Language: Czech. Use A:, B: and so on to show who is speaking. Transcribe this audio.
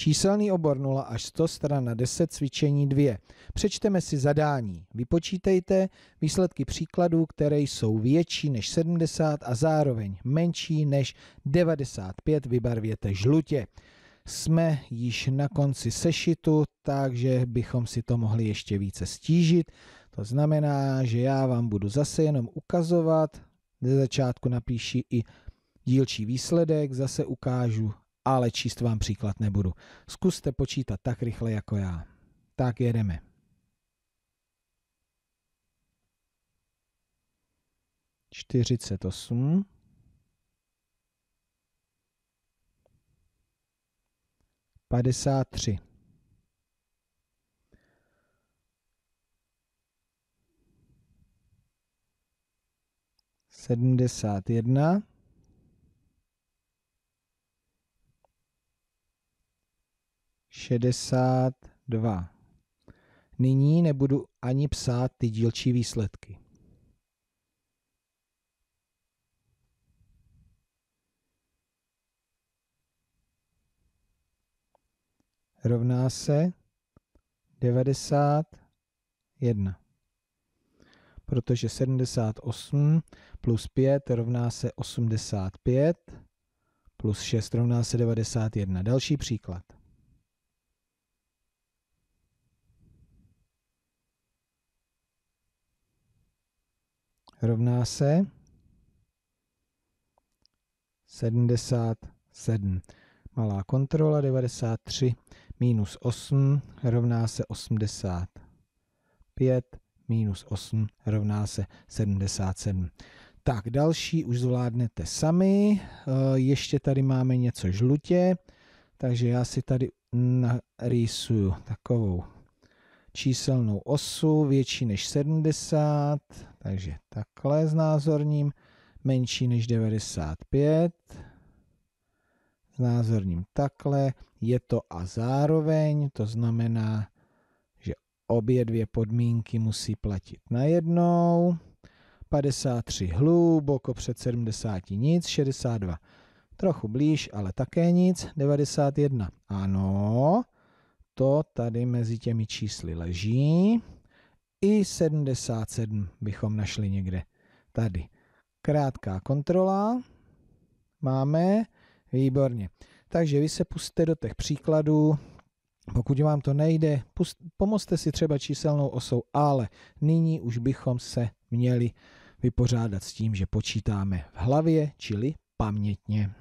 A: Číselný obor 0 až 100, strana 10, cvičení 2. Přečteme si zadání. Vypočítejte výsledky příkladů, které jsou větší než 70 a zároveň menší než 95, vybarvěte žlutě. Jsme již na konci sešitu, takže bychom si to mohli ještě více stížit. To znamená, že já vám budu zase jenom ukazovat, ze začátku napíši i dílčí výsledek, zase ukážu ale číst vám příklad nebudu. Zkuste počítat tak rychle jako já. Tak jedeme. Čtyřicet osm. Padesát tři. Sedmdesát jedna. 62. Nyní nebudu ani psát ty dílčí výsledky. Rovná se 91. Protože 78 plus 5 rovná se 85, plus 6 rovná se 91. Další příklad. rovná se 77. Malá kontrola 93 minus 8 rovná se 85 minus 8 rovná se 77. Tak, další už zvládnete sami. Eh, ještě tady máme něco žlutě, takže já si tady narýsuju takovou číselnou osu větší než 70 takže takhle znázorním menší než 95. Znázorním takhle. Je to a zároveň, to znamená, že obě dvě podmínky musí platit najednou. 53 hluboko před 70 nic, 62 trochu blíž, ale také nic, 91 ano, to tady mezi těmi čísly leží i 77 bychom našli někde tady. Krátká kontrola. Máme. Výborně. Takže vy se puste do těch příkladů. Pokud vám to nejde, pust, pomozte si třeba číselnou osou, ale nyní už bychom se měli vypořádat s tím, že počítáme v hlavě, čili pamětně.